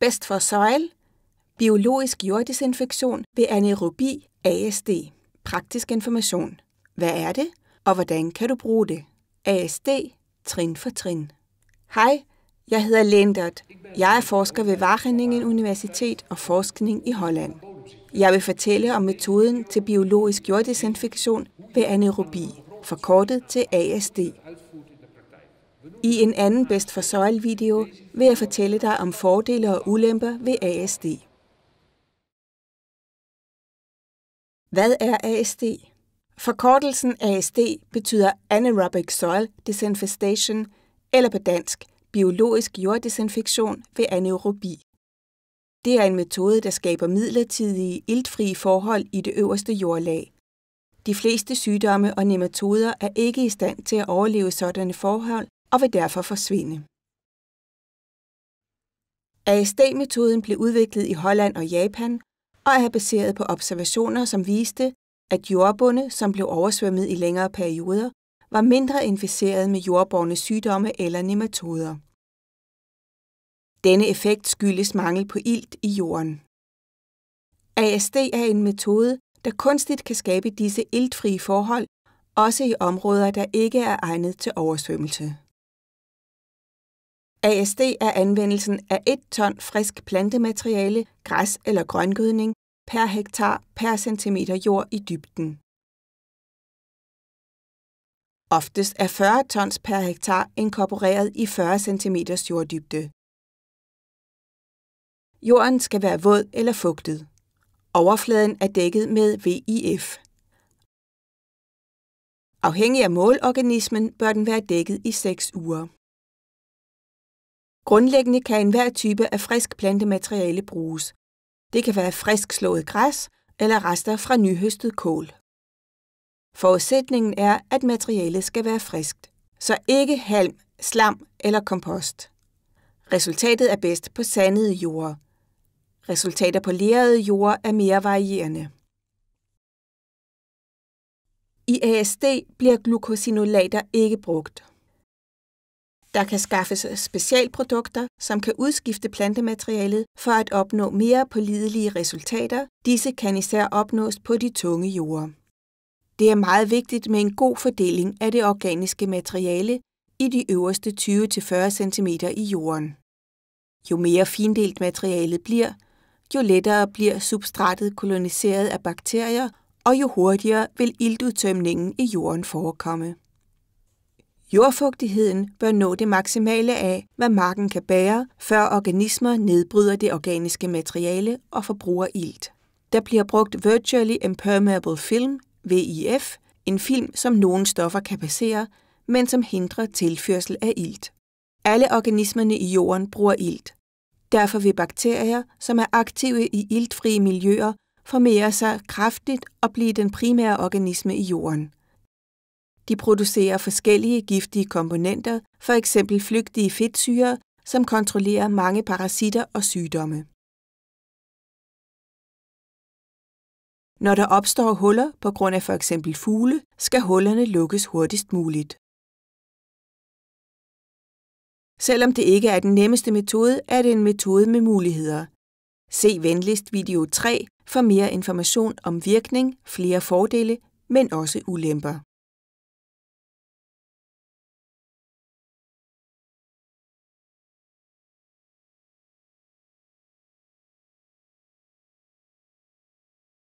Bedst for Soil, biologisk jorddesinfektion ved anaerobi ASD. Praktisk information. Hvad er det, og hvordan kan du bruge det? ASD, trin for trin. Hej, jeg hedder Lendert. Jeg er forsker ved Wageningen Universitet og Forskning i Holland. Jeg vil fortælle om metoden til biologisk jorddesinfektion ved anaerobi, forkortet til ASD. I en anden Best for Soil-video vil jeg fortælle dig om fordele og ulemper ved ASD. Hvad er ASD? Forkortelsen ASD betyder Anaerobic Soil Disinfestation, eller på dansk, biologisk jorddesinfektion ved anaerobi. Det er en metode, der skaber midlertidige, iltfrie forhold i det øverste jordlag. De fleste sygdomme og nematoder er ikke i stand til at overleve sådanne forhold, og vil derfor forsvinde. ASD-metoden blev udviklet i Holland og Japan og er baseret på observationer, som viste, at jordbunde, som blev oversvømmet i længere perioder, var mindre inficeret med jordborne sygdomme eller nematoder. Denne effekt skyldes mangel på ilt i jorden. ASD er en metode, der kunstigt kan skabe disse iltfrie forhold, også i områder, der ikke er egnet til oversvømmelse. ASD er anvendelsen af 1 ton frisk plantemateriale, græs eller grøngødning per hektar per centimeter jord i dybden. Oftest er 40 tons per hektar inkorporeret i 40 cm jorddybde. Jorden skal være våd eller fugtet. Overfladen er dækket med VIF. Afhængig af målorganismen bør den være dækket i 6 uger. Grundlæggende kan enhver type af frisk plantemateriale bruges. Det kan være frisk slået græs eller rester fra nyhøstet kål. Forudsætningen er, at materialet skal være friskt, så ikke halm, slam eller kompost. Resultatet er bedst på sandede jorder. Resultater på lerede jorder er mere varierende. I ASD bliver glukosinolater ikke brugt. Der kan skaffes specialprodukter, som kan udskifte plantematerialet for at opnå mere pålidelige resultater. Disse kan især opnås på de tunge jorder. Det er meget vigtigt med en god fordeling af det organiske materiale i de øverste 20-40 cm i jorden. Jo mere findelt materialet bliver, jo lettere bliver substratet koloniseret af bakterier, og jo hurtigere vil iltudtømningen i jorden forekomme. Jordfugtigheden bør nå det maksimale af, hvad marken kan bære, før organismer nedbryder det organiske materiale og forbruger ilt. Der bliver brugt Virtually Impermeable Film, VIF, en film, som nogle stoffer kan passere, men som hindrer tilførsel af ilt. Alle organismerne i jorden bruger ilt. Derfor vil bakterier, som er aktive i iltfrie miljøer, formere sig kraftigt og blive den primære organisme i jorden. De producerer forskellige giftige komponenter, f.eks. flygtige fedtsyre, som kontrollerer mange parasitter og sygdomme. Når der opstår huller på grund af f.eks. fugle, skal hullerne lukkes hurtigst muligt. Selvom det ikke er den nemmeste metode, er det en metode med muligheder. Se venligst video 3 for mere information om virkning, flere fordele, men også ulemper.